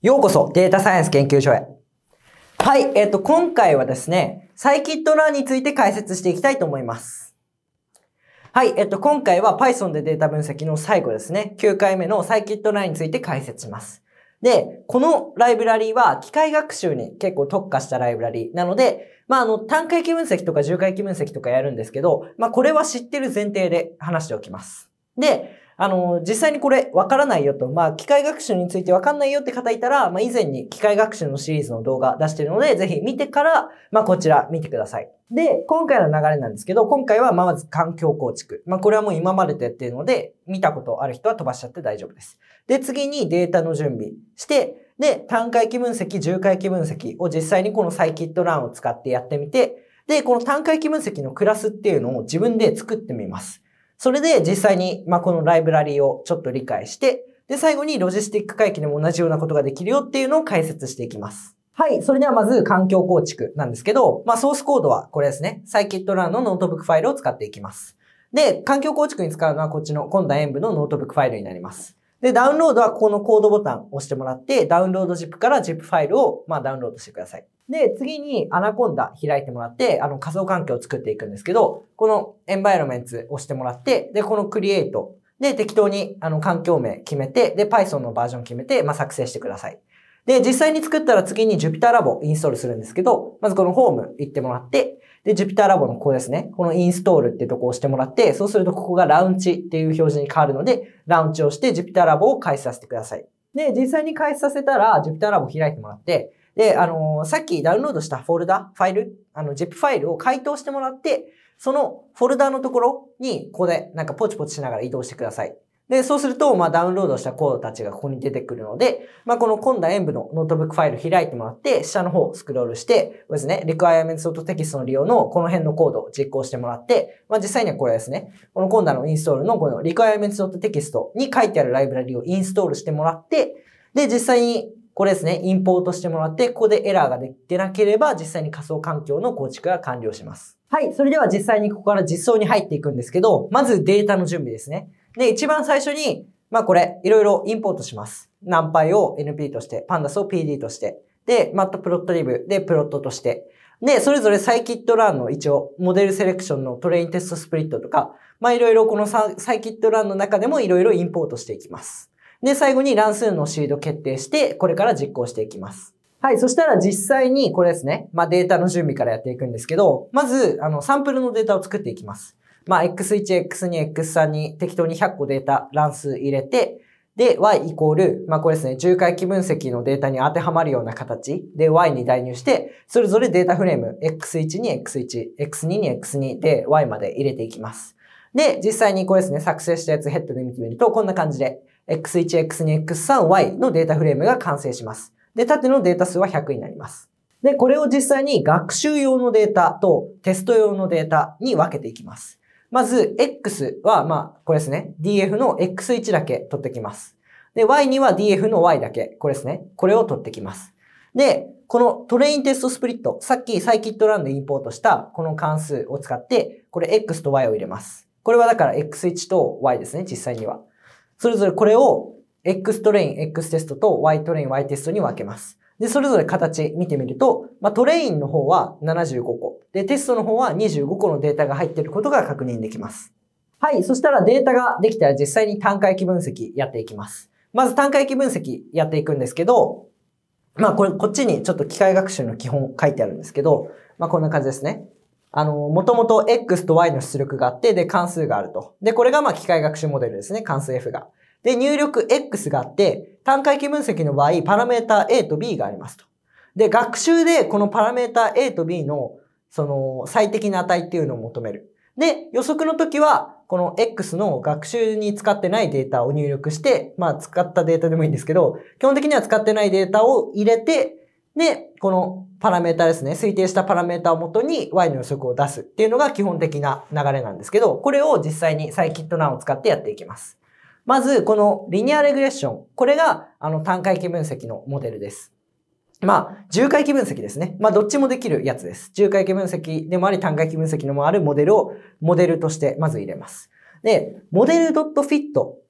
ようこそデータサイエンス研究所へ。はい、えっ、ー、と、今回はですね、サイキットランについて解説していきたいと思います。はい、えっ、ー、と、今回は Python でデータ分析の最後ですね、9回目のサイキットランについて解説します。で、このライブラリーは機械学習に結構特化したライブラリーなので、まあ、あの、単回帰分析とか重回帰分析とかやるんですけど、まあ、これは知ってる前提で話しておきます。で、あの、実際にこれわからないよと、まあ、機械学習についてわかんないよって方いたら、まあ、以前に機械学習のシリーズの動画出してるので、ぜひ見てから、まあ、こちら見てください。で、今回の流れなんですけど、今回はまず環境構築。まあ、これはもう今までとやってるので、見たことある人は飛ばしちゃって大丈夫です。で、次にデータの準備して、で、単回帰分析、重回帰分析を実際にこのサイキットランを使ってやってみて、で、この単回帰分析のクラスっていうのを自分で作ってみます。それで実際に、まあ、このライブラリをちょっと理解して、で、最後にロジスティック回帰でも同じようなことができるよっていうのを解説していきます。はい。それではまず環境構築なんですけど、まあソースコードはこれですね。サイキットランのノートブックファイルを使っていきます。で、環境構築に使うのはこっちの今度は演武のノートブックファイルになります。で、ダウンロードはここのコードボタンを押してもらって、ダウンロード ZIP から ZIP ファイルを、まあ、ダウンロードしてください。で、次にアナコンダ開いてもらって、あの仮想環境を作っていくんですけど、このエンバイロメンツ押してもらって、で、このクリエイトで適当にあの環境名決めて、で、Python のバージョン決めて、まあ、作成してください。で、実際に作ったら次に Jupyter Lab インストールするんですけど、まずこのホーム行ってもらって、で、Jupyter Lab のここですね。このインストールってとこを押してもらって、そうするとここがラウンチっていう表示に変わるので、ラウンチをして Jupyter Lab を開始させてください。で、実際に開始させたら Jupyter Lab を開いてもらって、で、あのー、さっきダウンロードしたフォルダ、ファイル、あの、ZIP ファイルを回答してもらって、そのフォルダのところに、ここでなんかポチポチしながら移動してください。で、そうすると、まあ、ダウンロードしたコードたちがここに出てくるので、まあ、このンダ演武のノートブックファイル開いてもらって、下の方スクロールして、これですね、requirements とテキストの利用のこの辺のコードを実行してもらって、まあ、実際にはこれですね、このンダのインストールのこの requirements テキストに書いてあるライブラリをインストールしてもらって、で、実際にこれですね、インポートしてもらって、ここでエラーができてなければ、実際に仮想環境の構築が完了します。はい、それでは実際にここから実装に入っていくんですけど、まずデータの準備ですね。で、一番最初に、まあこれ、いろいろインポートします。ナンパイを NP として、パンダスを PD として、で、マットプロットリブでプロットとして、で、それぞれサイキットランの一応、モデルセレクションのトレインテストスプリットとか、まあいろいろこのサイキットランの中でもいろいろインポートしていきます。で、最後に乱数のシード決定して、これから実行していきます。はい。そしたら実際に、これですね。まあ、データの準備からやっていくんですけど、まず、あの、サンプルのデータを作っていきます。まあ、x1、x2、x3 に適当に100個データ乱数入れて、で、y イコール、まあこれですね、重回帰分析のデータに当てはまるような形で y に代入して、それぞれデータフレーム、x1 に x1、x2 に x2 で y まで入れていきます。で、実際にこれですね、作成したやつヘッドで見てみると、こんな感じで、x1、x2、x3、y のデータフレームが完成します。で、縦のデータ数は100になります。で、これを実際に学習用のデータとテスト用のデータに分けていきます。まず、x は、まあ、これですね。df の x1 だけ取ってきます。で、y には df の y だけ、これですね。これを取ってきます。で、このトレインテストスプリット、さっきサイキットランでインポートしたこの関数を使って、これ x と y を入れます。これはだから x1 と y ですね、実際には。それぞれこれを x トレイン、x テストと y トレイン、y テストに分けます。で、それぞれ形見てみると、まあ、トレインの方は75個。で、テストの方は25個のデータが入っていることが確認できます。はい。そしたらデータができたら実際に単回帰分析やっていきます。まず単回帰分析やっていくんですけど、まあこれ、こっちにちょっと機械学習の基本書いてあるんですけど、まあこんな感じですね。あの、もともと X と Y の出力があって、で、関数があると。で、これがまあ機械学習モデルですね。関数 F が。で、入力 X があって、単回帰分析の場合、パラメータ A と B がありますと。で、学習でこのパラメータ A と B の、その、最適な値っていうのを求める。で、予測の時は、この X の学習に使ってないデータを入力して、まあ使ったデータでもいいんですけど、基本的には使ってないデータを入れて、で、このパラメータですね、推定したパラメータをもとに Y の予測を出すっていうのが基本的な流れなんですけど、これを実際にサイキットナンを使ってやっていきます。まず、このリニアレグレッション。これが、あの、単回帰分析のモデルです。まあ、重回帰分析ですね。まあ、どっちもできるやつです。重回帰分析でもあり、単回帰分析でもあるモデルを、モデルとしてまず入れます。で、モデル .fit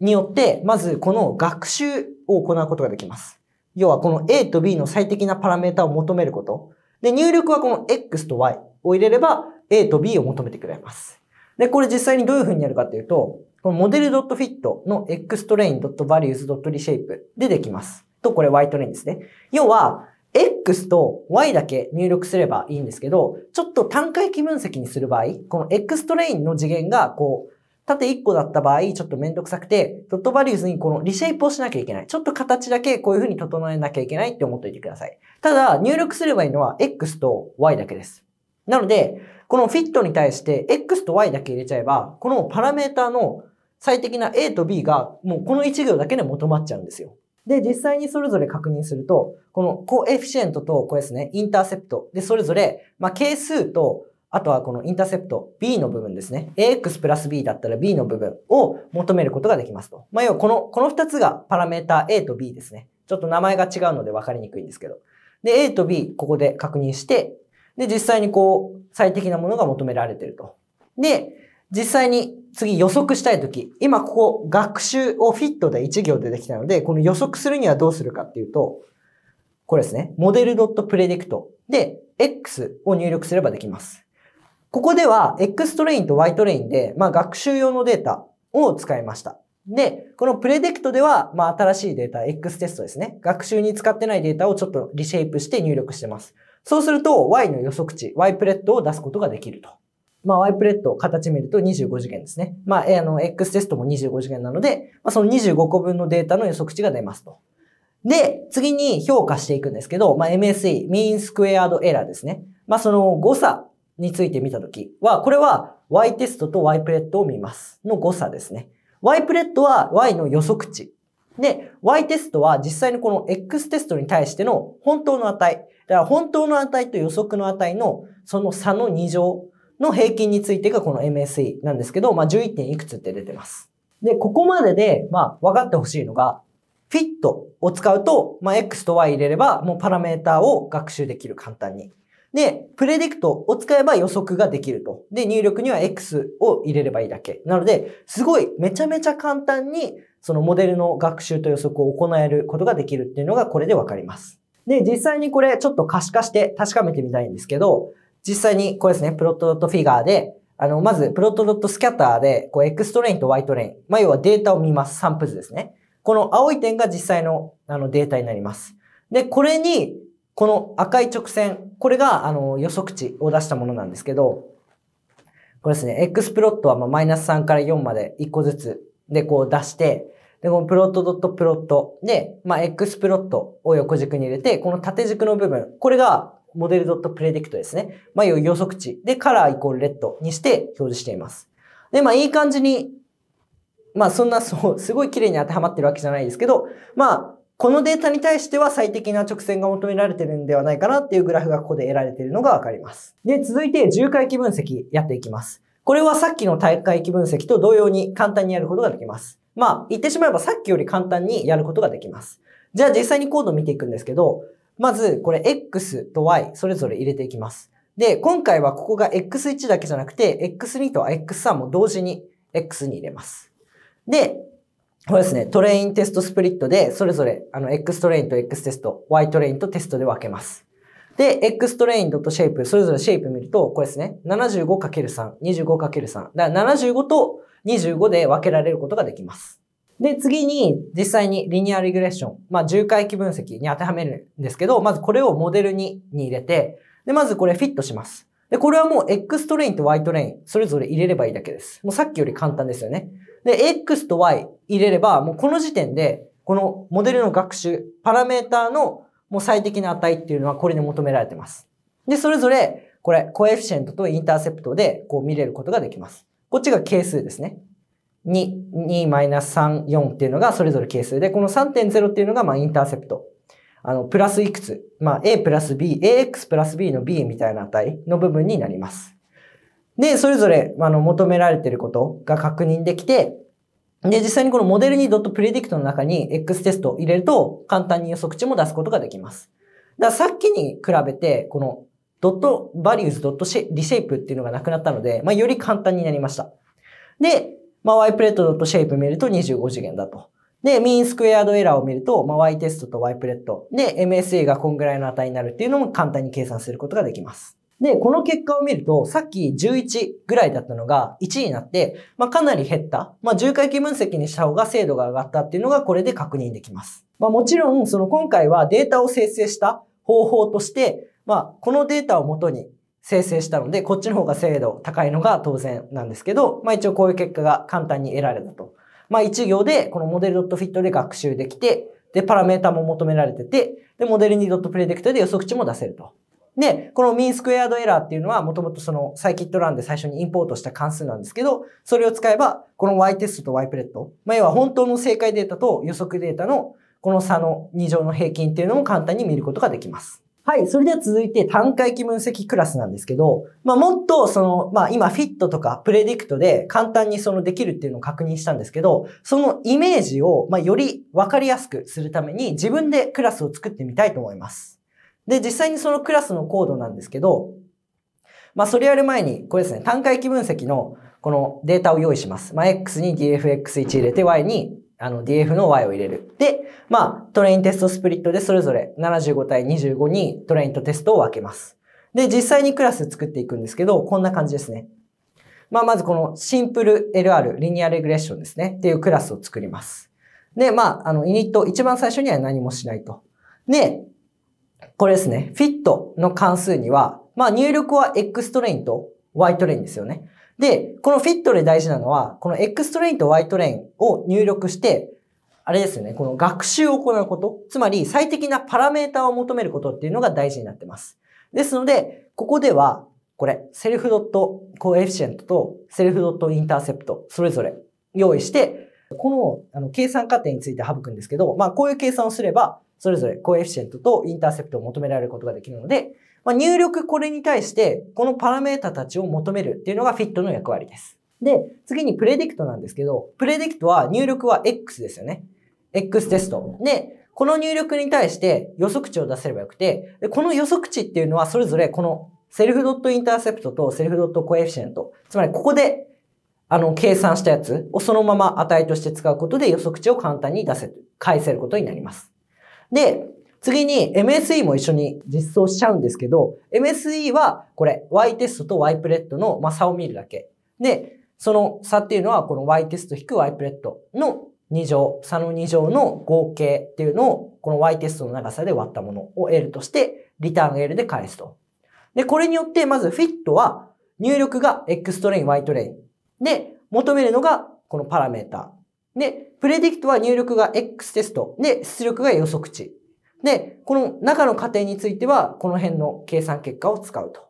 によって、まずこの学習を行うことができます。要はこの A と B の最適なパラメータを求めること。で、入力はこの X と Y を入れれば A と B を求めてくれます。で、これ実際にどういうふうにやるかっていうと、このモデル .fit の xtrain.values.reshape でできます。と、これ y トレインですね。要は、X と Y だけ入力すればいいんですけど、ちょっと単回帰分析にする場合、この X トレインの次元がこう、縦1個だった場合、ちょっとめんどくさくて、ドットバリューズにこのリシェイプをしなきゃいけない。ちょっと形だけこういう風に整えなきゃいけないって思っておいてください。ただ、入力すればいいのは X と Y だけです。なので、このフィットに対して X と Y だけ入れちゃえば、このパラメータの最適な A と B がもうこの1行だけで求まっちゃうんですよ。で、実際にそれぞれ確認すると、このコエフィシエントとこれですね、インターセプト。で、それぞれ、まあ、係数と、あとはこのインターセプト B の部分ですね。AX プラス B だったら B の部分を求めることができますと。まあ、要はこの、この2つがパラメータ A と B ですね。ちょっと名前が違うので分かりにくいんですけど。で、A と B、ここで確認して、で、実際にこう、最適なものが求められてると。で、実際に次予測したいとき、今ここ学習をフィットで1行でできたので、この予測するにはどうするかっていうと、これですね、モデル .predict で x を入力すればできます。ここでは x トレインと y トレインで、まあ、学習用のデータを使いました。で、このプレデ i クトでは、まあ、新しいデータ、X テストですね。学習に使ってないデータをちょっとリシェイプして入力してます。そうすると、Y の予測値、Y プレットを出すことができると。まあ、Y プレット、形見ると25次元ですね。まあ、あの、X テストも25次元なので、まあ、その25個分のデータの予測値が出ますと。で、次に評価していくんですけど、まあ、MSE、Mean Squared Error ですね。まあ、その誤差について見たときは、これは Y テストと Y プレットを見ます。の誤差ですね。Y プレットは Y の予測値。で、Y テストは実際にこの X テストに対しての本当の値。だから本当の値と予測の値のその差の2乗の平均についてがこの MSE なんですけど、まあ、11点いくつって出てます。で、ここまでで、まあ、分かってほしいのが、フィットを使うと、まあ、X と Y 入れれば、もうパラメータを学習できる、簡単に。で、プレディクトを使えば予測ができると。で、入力には X を入れればいいだけ。なので、すごい、めちゃめちゃ簡単に、そのモデルの学習と予測を行えることができるっていうのが、これでわかります。で、実際にこれ、ちょっと可視化して確かめてみたいんですけど、実際にこれですね、プロットドットフィガーで、あの、まず、プロットドットスキャターで、こう、ストレインとワイトレイン。まあ、要はデータを見ます。サンプルですね。この青い点が実際の、あの、データになります。で、これに、この赤い直線、これが、あの、予測値を出したものなんですけど、これですね、X プロットは、まあ、マイナス3から4まで1個ずつ、で、こう出して、で、このプロットドットプロットで、まあ、X プロットを横軸に入れて、この縦軸の部分、これがモデルドトプレディクトですね。まあ、予測値。で、カラーイコールレッドにして表示しています。で、まあ、いい感じに、まあ、そんな、そう、すごい綺麗に当てはまってるわけじゃないですけど、まあ、このデータに対しては最適な直線が求められてるんではないかなっていうグラフがここで得られているのがわかります。で、続いて重回帰分析やっていきます。これはさっきの大回帰分析と同様に簡単にやることができます。まあ、言ってしまえばさっきより簡単にやることができます。じゃあ実際にコードを見ていくんですけど、まず、これ X と Y それぞれ入れていきます。で、今回はここが X1 だけじゃなくて、X2 と X3 も同時に X に入れます。で、これですね、トレインテストスプリットで、それぞれ、あの、X トレインと X テスト、Y トレインとテストで分けます。で、X トレインドとシェイプ、それぞれシェイプ見ると、これですね、75×3、25×3。だから75と25で分けられることができます。で、次に実際にリニアリグレッション、まあ、重回帰分析に当てはめるんですけど、まずこれをモデル2に入れて、で、まずこれフィットします。で、これはもう X トレインと Y トレイン、それぞれ入れればいいだけです。もうさっきより簡単ですよね。で、X と Y 入れれば、もうこの時点で、このモデルの学習、パラメーターのもう最適な値っていうのはこれで求められてます。で、それぞれ、これ、コエフィシェントとインターセプトで、こう見れることができます。こっちが係数ですね。2、2マイナス3、4っていうのがそれぞれ係数で、この3.0っていうのがまあインターセプト。あの、プラスいくつ、まあ A プラス B、AX プラス B の B みたいな値の部分になります。で、それぞれ、あの、求められていることが確認できて、で、実際にこのモデルッ p r e d i c t の中に X テストを入れると、簡単に予測値も出すことができます。だからさっきに比べて、このドットバリューズドットリシェイプっていうのがなくなったので、まあ、より簡単になりました。で、まあ、y プレート .shape 見ると25次元だと。で、ミンスクエアドエラーを見ると、まあ、y テストと y プレートで MSA がこんぐらいの値になるっていうのも簡単に計算することができます。で、この結果を見ると、さっき11ぐらいだったのが1になって、まあ、かなり減った。まあ、重回帰分析にした方が精度が上がったっていうのがこれで確認できます。まあ、もちろん、その今回はデータを生成した方法として、まあ、このデータをもとに生成したので、こっちの方が精度高いのが当然なんですけど、まあ一応こういう結果が簡単に得られたと。まあ一行でこのモデル .fit で学習できて、で、パラメータも求められてて、で、モデル 2.predict で予測値も出せると。で、この mean squared error っていうのはもともとそのサイキットランで最初にインポートした関数なんですけど、それを使えば、この y テストと y プレット、まあ要は本当の正解データと予測データのこの差の2乗の平均っていうのも簡単に見ることができます。はい。それでは続いて単回帰分析クラスなんですけど、まあもっとその、まあ今フィットとかプレディクトで簡単にそのできるっていうのを確認したんですけど、そのイメージをまあよりわかりやすくするために自分でクラスを作ってみたいと思います。で、実際にそのクラスのコードなんですけど、まあそれやる前に、これですね、単回帰分析のこのデータを用意します。まあ x に dfx1 入れて y にあの DF の Y を入れる。で、まあ、トレインテストスプリットでそれぞれ75対25にトレインとテストを分けます。で、実際にクラス作っていくんですけど、こんな感じですね。まあ、まずこのシンプル LR、リニアレグレッションですね、っていうクラスを作ります。で、まあ、あの、イニット、一番最初には何もしないと。で、これですね、フィットの関数には、まあ、入力は X トレインと Y トレインですよね。で、このフィットで大事なのは、この X トレインと Y トレインを入力して、あれですよね、この学習を行うこと、つまり最適なパラメータを求めることっていうのが大事になってます。ですので、ここでは、これ、セルフドットコエフィシェントとセルフドットインターセプト、それぞれ用意して、このあの計算過程について省くんですけど、まあこういう計算をすれば、それぞれコエフィシェントとインターセプトを求められることができるので、まあ、入力これに対して、このパラメータたちを求めるっていうのがフィットの役割です。で、次にプレディクトなんですけど、プレディクトは入力は X ですよね。X テスト。で、この入力に対して予測値を出せればよくて、この予測値っていうのはそれぞれこのセルフドットインターセプトとセルフドットコエフィシェント。つまりここで、あの、計算したやつをそのまま値として使うことで予測値を簡単に出せ、返せることになります。で、次に MSE も一緒に実装しちゃうんですけど、MSE はこれ Y テストと Y プレットの、差を見るだけ。で、その差っていうのはこの Y テスト引く Y プレットの2乗、差の2乗の合計っていうのをこの Y テストの長さで割ったものを L としてリターン L で返すと。で、これによってまずフィットは入力が X トレイン、Y トレイン。で、求めるのがこのパラメータ。で、プレディクトは入力が X テスト。で、出力が予測値。で、この中の過程については、この辺の計算結果を使うと。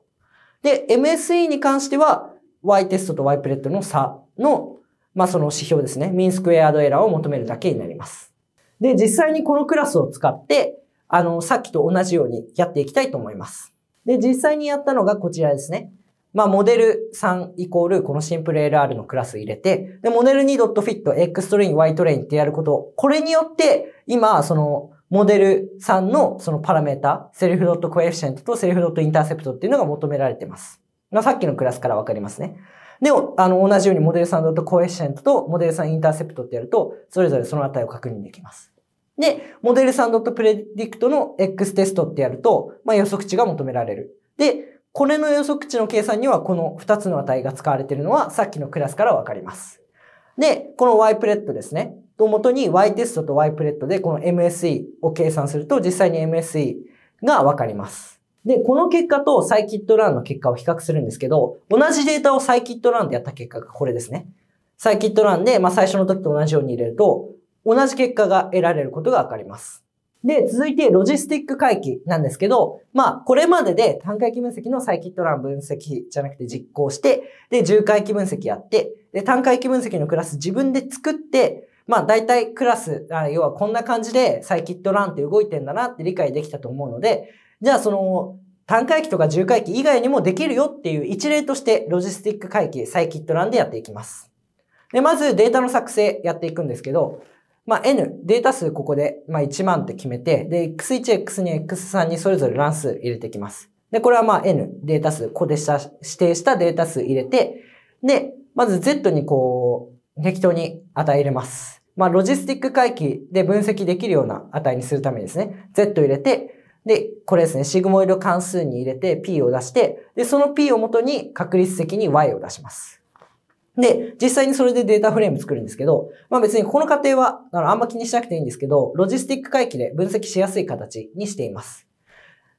で、MSE に関しては、y テストと y プレットの差の、まあ、その指標ですね。ミンスクエアドエラーを求めるだけになります。で、実際にこのクラスを使って、あの、さっきと同じようにやっていきたいと思います。で、実際にやったのがこちらですね。まあ、モデル3イコールこのシンプル LR のクラス入れて、で、モデル 2.fit、X トレイン、Y トレインってやること、これによって、今、その、モデルさんのそのパラメータ、セルフドットコエフィシェントとセルフドットインターセプトっていうのが求められてます。まさっきのクラスからわかりますね。で、あの、同じようにモデルさんドットコエフィシェントとモデルさんインターセプトってやると、それぞれその値を確認できます。で、モデルさんドットプレディクトの X テストってやると、まあ、予測値が求められる。で、これの予測値の計算にはこの2つの値が使われているのはさっきのクラスからわかります。で、この Y プレットですね。をもとに y テストと y プレットでこの MSE を計算すると実際に MSE がわかります。で、この結果とサイキットランの結果を比較するんですけど、同じデータをサイキットランでやった結果がこれですね。サイキットランで、まあ、最初の時と同じように入れると、同じ結果が得られることがわかります。で、続いてロジスティック回帰なんですけど、まあ、これまでで単回帰分析のサイキットラン分析じゃなくて実行して、で、重回帰分析やって、で、単回帰分析のクラス自分で作って、まあ大体クラス、あ要はこんな感じでサイキットランって動いてんだなって理解できたと思うので、じゃあその単回帰とか重回帰以外にもできるよっていう一例としてロジスティック回帰、サイキットランでやっていきます。で、まずデータの作成やっていくんですけど、まあ、n、データ数ここで、まあ、1万って決めて、で、x1、x2、x3 にそれぞれ乱数入れていきます。で、これはまあ n、データ数、ここで指定したデータ数入れて、で、まず z にこう、適当に値入れます。まあ、ロジスティック回帰で分析できるような値にするためにですね、Z 入れて、で、これですね、シグモイド関数に入れて P を出して、で、その P をもとに確率的に Y を出します。で、実際にそれでデータフレーム作るんですけど、まあ別にこの過程はあんま気にしなくていいんですけど、ロジスティック回帰で分析しやすい形にしています。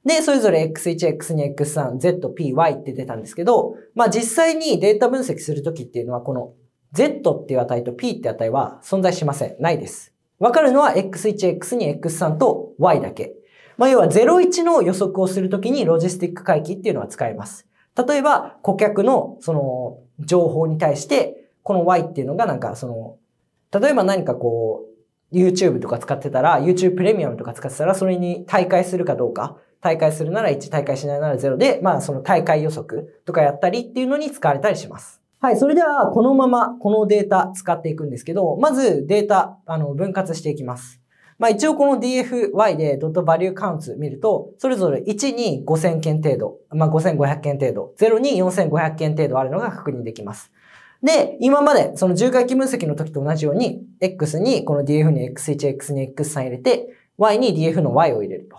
で、それぞれ X1、X2、X3、Z、P、Y って出たんですけど、まあ実際にデータ分析するときっていうのは、この Z っていう値と P って値は存在しません。ないです。わかるのは X1、X2、X3 と Y だけ。まあ、要は01の予測をするときにロジスティック回帰っていうのは使えます。例えば、顧客のその情報に対して、この Y っていうのがなんかその、例えば何かこう、YouTube とか使ってたら、YouTube プレミアムとか使ってたら、それに大会するかどうか、大会するなら1、大会しないなら0で、まあその大会予測とかやったりっていうのに使われたりします。はい、それではこのままこのデータ使っていくんですけど、まずデータ、あの、分割していきます。まあ一応この DFY でドットバリューカウント見ると、それぞれ1に5000件程度、まあ5500件程度、0に4500件程度あるのが確認できます。で、今までその重回帰分析の時と同じように、X にこの DF に X1、X 2 X3 入れて、Y に DF の Y を入れると。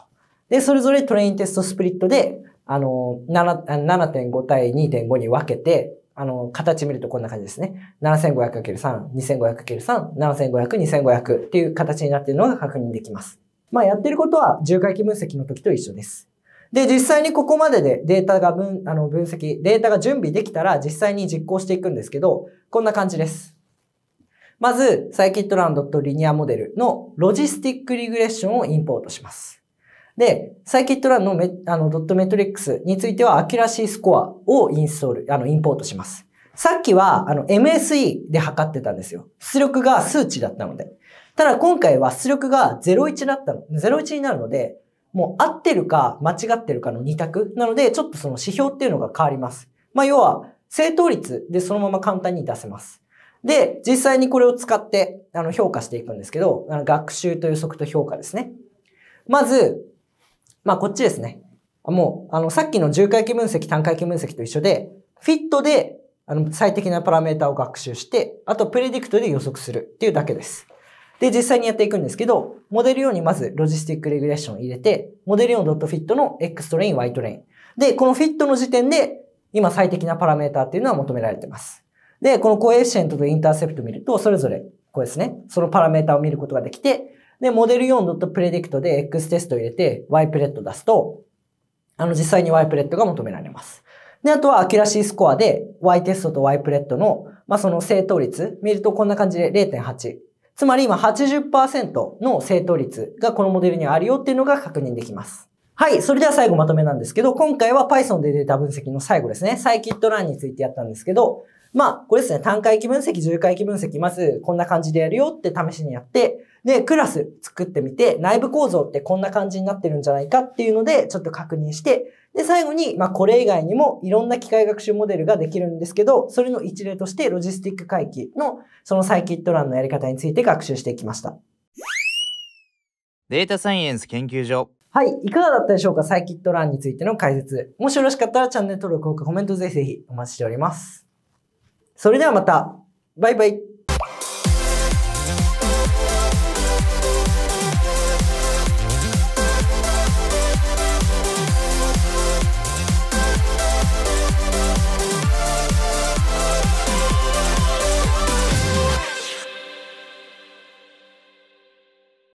で、それぞれトレインテストスプリットで、あの、7.5対2.5に分けて、あの、形見るとこんな感じですね。7500×3、2500×3、7500、2500っていう形になっているのが確認できます。まあ、やってることは重回帰分析の時と一緒です。で、実際にここまででデータが分、あの、分析、データが準備できたら実際に実行していくんですけど、こんな感じです。まず、サイキットランドとリニアモデルのロジスティックリグレッションをインポートします。で、サイキットランのメあのドットメトリックスについては、アキュラシースコアをインストール、あの、インポートします。さっきは、あの、MSE で測ってたんですよ。出力が数値だったので。ただ今回は出力が01だったの、01になるので、もう合ってるか間違ってるかの2択なので、ちょっとその指標っていうのが変わります。まあ、要は、正答率でそのまま簡単に出せます。で、実際にこれを使って、あの、評価していくんですけど、あの学習と予測と評価ですね。まず、まあこっちですね。もう、あの、さっきの重回帰分析、単回帰分析と一緒で、フィットで、あの、最適なパラメータを学習して、あとプレディクトで予測するっていうだけです。で、実際にやっていくんですけど、モデル用にまずロジスティックレギュレーション入れて、モデル用 .fit の X トレイン、Y トレイン。で、このフィットの時点で、今最適なパラメータっていうのは求められてます。で、このコエフィシェントとインターセプト見ると、それぞれ、こうですね、そのパラメータを見ることができて、で、モデル 4.predict で X テスト入れて Y プレット出すと、あの、実際に Y プレットが求められます。で、あとはアキュラシースコアで Y テストと Y プレットの、まあ、その正答率見るとこんな感じで0.8。つまり今80%の正答率がこのモデルにあるよっていうのが確認できます。はい。それでは最後まとめなんですけど、今回は Python でデータ分析の最後ですね。サイキットランについてやったんですけど、まあ、これですね、単回帰分析、重回帰分析、まず、こんな感じでやるよって試しにやって、で、クラス作ってみて、内部構造ってこんな感じになってるんじゃないかっていうので、ちょっと確認して、で、最後に、まあ、これ以外にもいろんな機械学習モデルができるんですけど、それの一例として、ロジスティック回帰の、そのサイキットランのやり方について学習していきました。データサイエンス研究所。はい。いかがだったでしょうかサイキットランについての解説。もしよろしかったらチャンネル登録、コメントぜひぜひお待ちしております。それではまた。バイバイ。